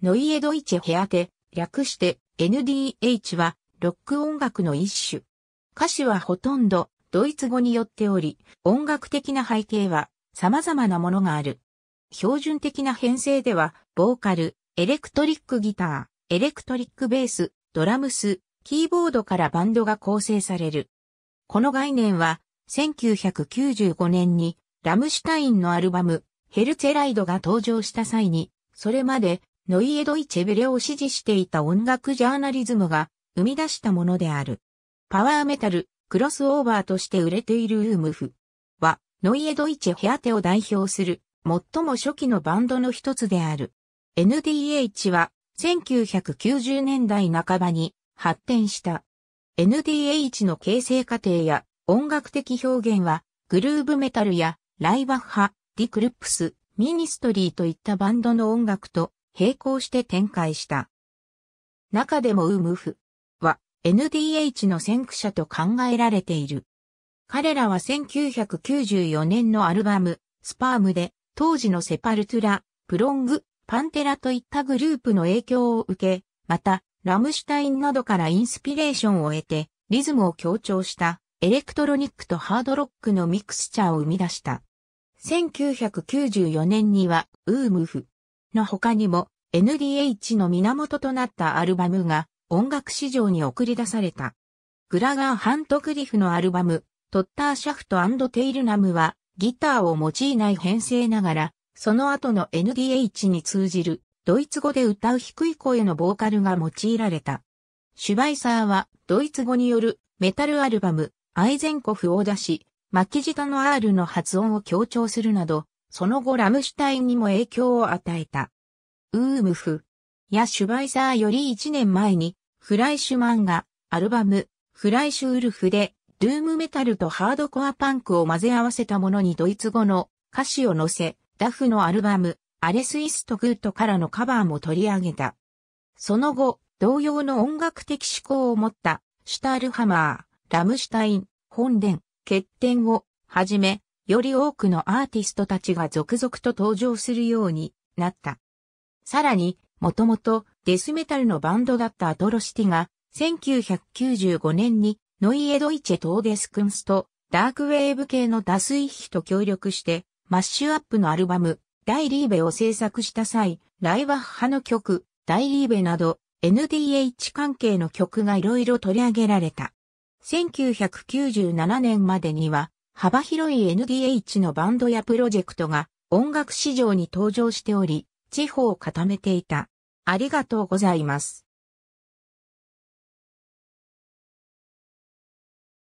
ノイエドイチェヘアテ、略して NDH はロック音楽の一種。歌詞はほとんどドイツ語によっており、音楽的な背景は様々なものがある。標準的な編成では、ボーカル、エレクトリックギター、エレクトリックベース、ドラムス、キーボードからバンドが構成される。この概念は、1995年にラムシュタインのアルバム、ヘルツェライドが登場した際に、それまでノイエ・ドイチェ・ベレを支持していた音楽ジャーナリズムが生み出したものである。パワーメタル、クロスオーバーとして売れているウームフは、ノイエ・ドイチェ・ヘアテを代表する最も初期のバンドの一つである。NDH は1990年代半ばに発展した。NDH の形成過程や音楽的表現はグルーブメタルやライバッハ、ディクルップス、ミニストリーといったバンドの音楽と並行して展開した。中でもウムフは NDH の先駆者と考えられている。彼らは1994年のアルバム、スパームで、当時のセパルトゥラ、プロング、パンテラといったグループの影響を受け、また、ラムシュタインなどからインスピレーションを得て、リズムを強調したエレクトロニックとハードロックのミクスチャーを生み出した。1994年には、ウームフの他にも NDH の源となったアルバムが音楽市場に送り出された。グラガー・ハントクリフのアルバム、トッター・シャフトテイル・ナムはギターを用いない編成ながら、その後の NDH に通じるドイツ語で歌う低い声のボーカルが用いられた。シュバイサーはドイツ語によるメタルアルバムアイゼンコフを出し、巻き舌の R の発音を強調するなど、その後ラムシュタインにも影響を与えた。ウームフやシュバイザーより1年前にフライシュマンがアルバムフライシュウルフでルームメタルとハードコアパンクを混ぜ合わせたものにドイツ語の歌詞を載せ、ダフのアルバムアレスイストグッドからのカバーも取り上げた。その後、同様の音楽的思考を持ったシュタールハマー、ラムシュタイン、本殿、欠点をはじめ、より多くのアーティストたちが続々と登場するようになった。さらに、もともとデスメタルのバンドだったアトロシティが、1995年にノイエドイチェトーデスクンスとダークウェーブ系のダスイッヒと協力して、マッシュアップのアルバム、ダイリーベを制作した際、ライバッハの曲、ダイリーベなど、NDH 関係の曲がいろいろ取り上げられた。1997年までには、幅広い NDH のバンドやプロジェクトが音楽市場に登場しており、地方を固めていた。ありがとうございます。